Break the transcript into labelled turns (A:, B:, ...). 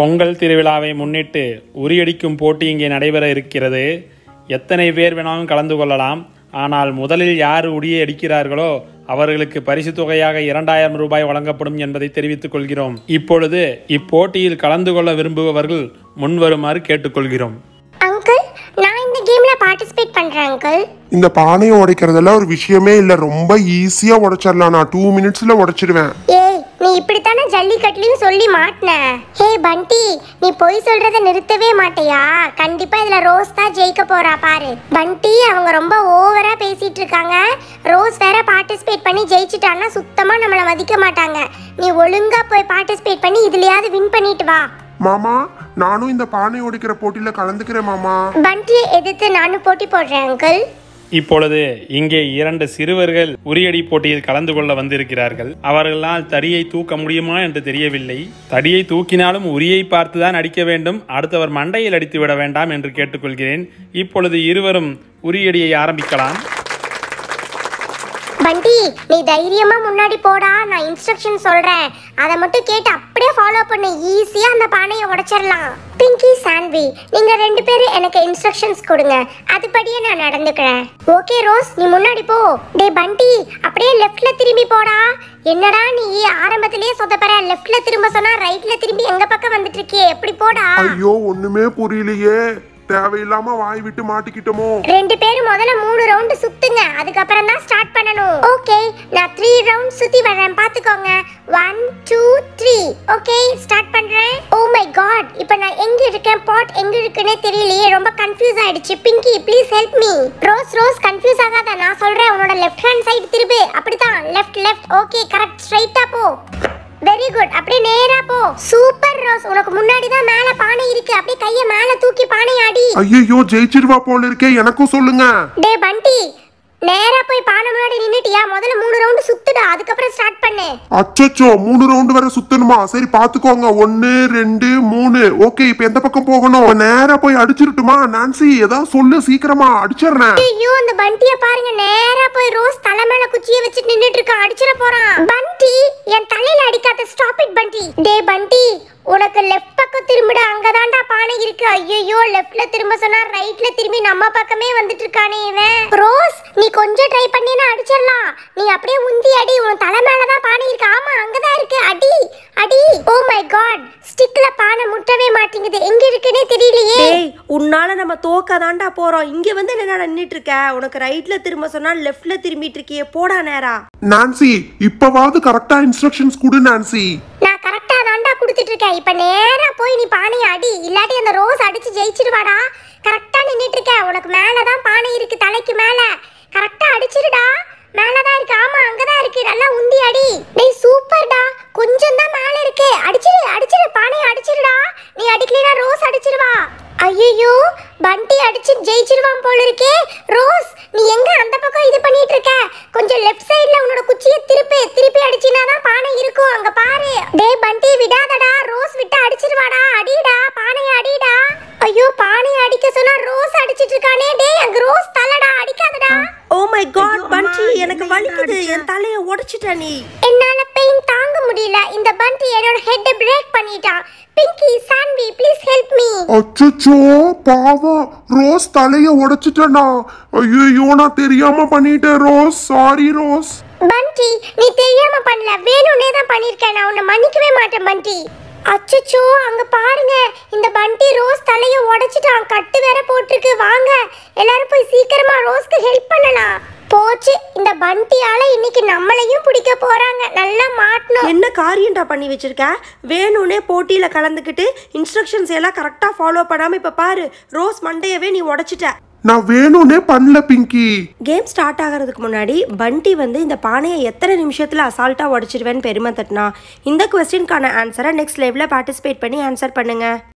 A: பொங்கல் திருவிழாவை முன்னிட்டு உரியடிக்கும் போட்டி இங்கே நடைபெற இருக்கிறது எத்தனை பேர் வேணாலும் கலந்து கொள்ளலாம் ஆனால் முதலில் யார் உரிய அடிக்கிறார்களோ அவர்களுக்கு பரிசு தொகையாக இரண்டாயிரம் ரூபாய் வழங்கப்படும் என்பதை தெரிவித்துக் கொள்கிறோம் இப்பொழுது இப்போட்டியில் கலந்து கொள்ள விரும்புபவர்கள் முன்வருமாறு கேட்டுக்கொள்கிறோம் இந்த பானையை உடைக்கிறதுல ஒரு விஷயமே இல்ல ரொம்ப ஈஸியா உடைச்சிடலாம் நான் டூ மினிட்ஸ்ல உடைச்சிடுவேன்
B: இப்படித்தானே ஜல்லிக்கட்டுலையும் சொல்லி மாட்டின ஹே பண்டி நீ பொய் சொல்றத நிறுத்தவே மாட்டியா கண்டிப்பா இதுல ரோஸ் தான் ஜெயிக்க போறா பாரு பண்டி அவங்க ரொம்ப ஓவரா பேசிட்டு இருக்காங்க ரோஸ் வேற பார்ட்டிசிபேட் பண்ணி ஜெயிச்சிட்டான்னா சுத்தமா நம்மளை மதிக்க மாட்டாங்க நீ ஒழுங்கா போய் பார்ட்டிசிபேட் பண்ணி இதுலயாவது வின் பண்ணிட்டு வா
A: மாமா நானும் இந்த பானை உடைக்கிற போட்டியில கலந்துக்கிறேன் மாமா
B: பண்டியை எதிர்த்து நானும் போட்டி போடுறேன் அங்கிள்
A: இப்பொழுது இங்கே இரண்டு சிறுவர்கள் உரியடி போட்டியில் கலந்து கொள்ள வந்திருக்கிறார்கள் அவர்களால் தடியை தூக்க முடியுமா என்று தெரியவில்லை தடியை தூக்கினாலும் உரியை பார்த்துதான் அடிக்க வேண்டும் அடுத்தவர் மண்டையில் அடித்து விட வேண்டாம் என்று கேட்டுக்கொள்கிறேன் இப்பொழுது இருவரும் உரியடியை ஆரம்பிக்கலாம்
B: பண்டி நீ தைரியமா முன்னாடி போடா நான் இன்ஸ்ட்ரக்ஷன் சொல்றேன் அதை மட்டும் கேட்டு அப்படியே ஃபாலோ பண்ணு ஈஸியா அந்த பானையை உடைச்சிடலாம் பிங்கி மாதவி நீங்க ரெண்டு பேரும் எனக்கு இன்ஸ்ட்ரக்ஷன்ஸ் கொடுங்க அதுபடியே நான் நடந்துக்கிறேன் ஓகே ரோஸ் நீ முன்னாடி போ டே பண்டி அப்படியே லெஃப்ட்ல திரும்பி போடா என்னடா நீ ஆரம்பத்திலேயே சொதப்பற லெஃப்ட்ல திரும்ப சொன்னா ரைட்ல திரும்பி எங்க பக்கம் வந்துட்டு இருக்கியே எப்படி போடா ஐயோ
A: ஒண்ணுமே புரியலையே தேவையில்லாம வாய் விட்டு மாட்டிக்கிட்டோமோ ரெண்டு பேரும் முதல்ல மூணு ரவுண்ட் சுத்துங்க அப்புறம் தான் ஸ்டார்ட் பண்ணனும் ஓகே நான் த்ரீ ரவுண்ட்
B: சுத்தி வரேன் பாத்துக்கோங்க one two three okay start பண்றேன் ஓ மை காட் இப்போ நான் எங்க இருக்கேன் பாட் எங்க இருக்குன்னே தெரியலையே ரொம்ப கன்ஃபியூஸ் ஆயிடுச்சு Pinky please help me Rose Rose confuse ஆகாத நான் சொல்றேன் உன்னோட லெஃப்ட் ஹேண்ட் சைடு அப்படி அப்படிதான் லெஃப்ட் லெஃப்ட் ஓகே கரெக்ட் ஸ்ட்ரைட்டா போ வெரி குட் அப்படியே நேரா போ சூப்பர் ரோஸ் உனக்கு முன்னாடி தான் அப்படியே கைய மேல தூக்கி பானையாடி
A: ஐயோ ஜெயிச்சிருவா போல இருக்கே எனக்கும் சொல்லுங்க
B: டே பண்டி நேரா போய் பானை முன்னாடி நின்னுட்டியா முதல்ல மூணு ரவுண்ட் சுத்துடா அதுக்கப்புறம் ஸ்டார்ட் பண்ணு
A: அச்சச்சோ மூணு ரவுண்ட் வரை சுத்தணுமா சரி பாத்துக்கோங்க ஒன்னு ரெண்டு மூணு ஓகே இப்போ எந்த பக்கம் போகணும் நேரா போய் அடிச்சிருட்டுமா நான்சி ஏதாவது சொல்லு சீக்கிரமா அடிச்சிடுறேன்
B: ஐயோ அந்த பண்டிய பாருங்க நேரா போய் ரோஸ் தலை மேல குச்சியை வச்சுட்டு நின்னுட்டு இருக்கான் அடிச்சிட போறான் பண்டி என் தலையில அடிக்காத ஸ்டாப் இட் பண்டி டே பண்டி உனக்கு லெஃப்ட் பக்கம் திரும்பிட அங்கதான்டா பானை இருக்கு ஐயோ லெஃப்ட்ல திரும்ப சொன்னா ரைட்ல திரும்பி நம்ம பக்கமே வந்துட்டு இருக்கானே இவன் ரோஸ் நீ கொஞ்சம் ட்ரை பண்ணினா அடிச்சிடலாம் நீ அப்படியே உந்தி அடி உன் தலை மேல தான் பானை இருக்கு ஆமா அங்கதான் இருக்கு அடி அடி ஓ மை காட் ஸ்டிக்ல பானை முட்டவே மாட்டேங்குது எங்க இருக்குன்னே தெரியலையே டேய் உன்னால நம்ம தோக்க தாண்டா போறோம் இங்க வந்து என்ன நின்னுட்டு இருக்க உனக்கு ரைட்ல திரும்ப சொன்னா லெஃப்ட்ல திரும்பிட்டு இருக்கியே போடா நேரா
A: நான்சி இப்பவாவது கரெக்ட்டா இன்ஸ்ட்ரக்ஷன்ஸ் கொடு நான்சி நான்
B: கரெக்ட்டா தாண்டா கொடுத்துட்டு இருக்க இப்ப நேரா போய் நீ பானையை அடி இல்லாட்டி அந்த ரோஸ் அடிச்சு ஜெயிச்சிடுவாடா கரெக்ட்டா நின்னுட்டு இருக்க உனக்கு தான் பானை இருக்கு தலைக்கு மேல அடிச்சிடுடா அடிச்சிருடா தான் இருக்கு ஆமா தான் இருக்கு நல்லா உந்தி அடி டேய் சூப்பர்டா கொஞ்சம் தான் மேல இருக்கு அடிச்சிடு அடிச்சிடு பானையை அடிச்சிருடா நீ அடிக்கலினா ரோஸ் அடிச்சிருவா ஐயோ பண்டி அடிச்சு ஜெயிச்சிருவான் போல இருக்கே ரோஸ் நீ எங்க அந்த பக்கம் இது பண்ணிட்டு இருக்க கொஞ்சம் லெஃப்ட் சைடுல உன்னோட குச்சிய திருப்பி திருப்பி அடிச்சினாதான் பானை இருக்கும் அங்க பாரு டேய் பண்டி விடாதடா ரோஸ் விட்டு அடிச்சிருவாடா அடிடா பானை அடிடா ஐயோ பானை அடிக்க சொன்னா ரோஸ் அடிச்சிட்டு இருக்கானே டேய் அங்க ரோஸ் தலடா அடிக்காதடா ஓ மை காட் பண்டி எனக்கு வலிக்குது என் தலைய உடைச்சிட்ட நீ என்னால பெயின்
A: அச்சோ பாவம் ரோஸ் தலைய உடைச்சிட்டேனா ஐயோ நான் தெரியாம பண்ணிட்டேன் ரோஸ் சாரி ரோஸ்
B: பண்டி நீ தெரியாம பண்ணல வேணும்னே தான் பண்ணிருக்கேன் நான் உன்னை மன்னிக்கவே மாட்டேன் பண்டி அச்சச்சோ அங்க பாருங்க இந்த பண்டி ரோஸ் தலைய உடைச்சிட்டான் கட்டு வேற போட்டிருக்கு வாங்க எல்லாரும் போய் சீக்கிரமா ரோஸ்க்கு ஹெல்ப் பண்ணலாம் போச்சு இந்த பந்தியால இன்னைக்கு நம்மளையும் பிடிக்க போறாங்க நல்லா மாட்டணும் என்ன காரியம்டா பண்ணி வச்சிருக்க வேணும்னே போட்டியில கலந்துக்கிட்டு இன்ஸ்ட்ரக்ஷன்ஸ் எல்லாம் கரெக்டா ஃபாலோ பண்ணாம இப்ப பாரு ரோஸ் மண்டையவே நீ உடைச்சிட்ட
A: நான் வேணும்னே பண்ணல பிங்கி
B: கேம் ஸ்டார்ட் ஆகிறதுக்கு முன்னாடி பண்டி வந்து இந்த பானையை எத்தனை நிமிஷத்தில்
A: அசால்ட்டாக உடச்சிருவேன்னு பெருமை தட்டினா இந்த கொஸ்டினுக்கான ஆன்சரை நெக்ஸ்ட் லைவில் பார்ட்டிசிபேட் பண்ணி ஆன்சர் பண்ணுங்கள்